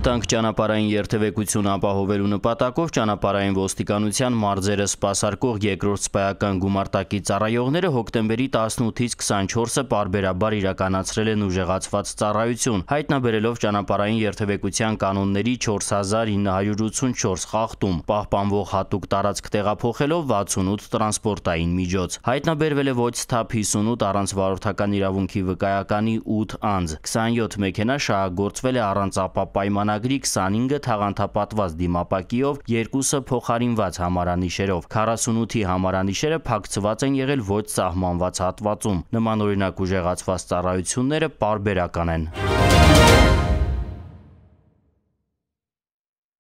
անվտանգ ճանապարհային երթևեկություն ապահովելու նպատակով ճանապարհային ոստիկանության մարզերը սպասարկող երկրորդ սպայական գումարտակի ծառայողները հոկտեմբերի 18-ից 24-ը բարբերաբար իրականացրել են ուժեղացված ծառայություն, հայտնաբերելով ճանապարհային երթևեկության կանոնների 4984 խախտում, պահպանվող հատուկ տարածք տեղափոխելով 68 տրանսպորտային միջոց։ Հայտնաբերվել է ոչ սթափ 58 առանց վարորդական իրավունքի վկայականի 8 անձ, 27 մեքենա շահագործվել է առանց ապա պայմանագրի պայմանագրի 25-ը թաղանթապատված դիմապակիով, երկուսը փոխարինված համարանիշերով։ 48-ի համարանիշերը փակցված են եղել ոչ սահմանված հատվածում։ Նմանօրինակ ուժեղացված ծառայությունները պարբերական են։ Thank you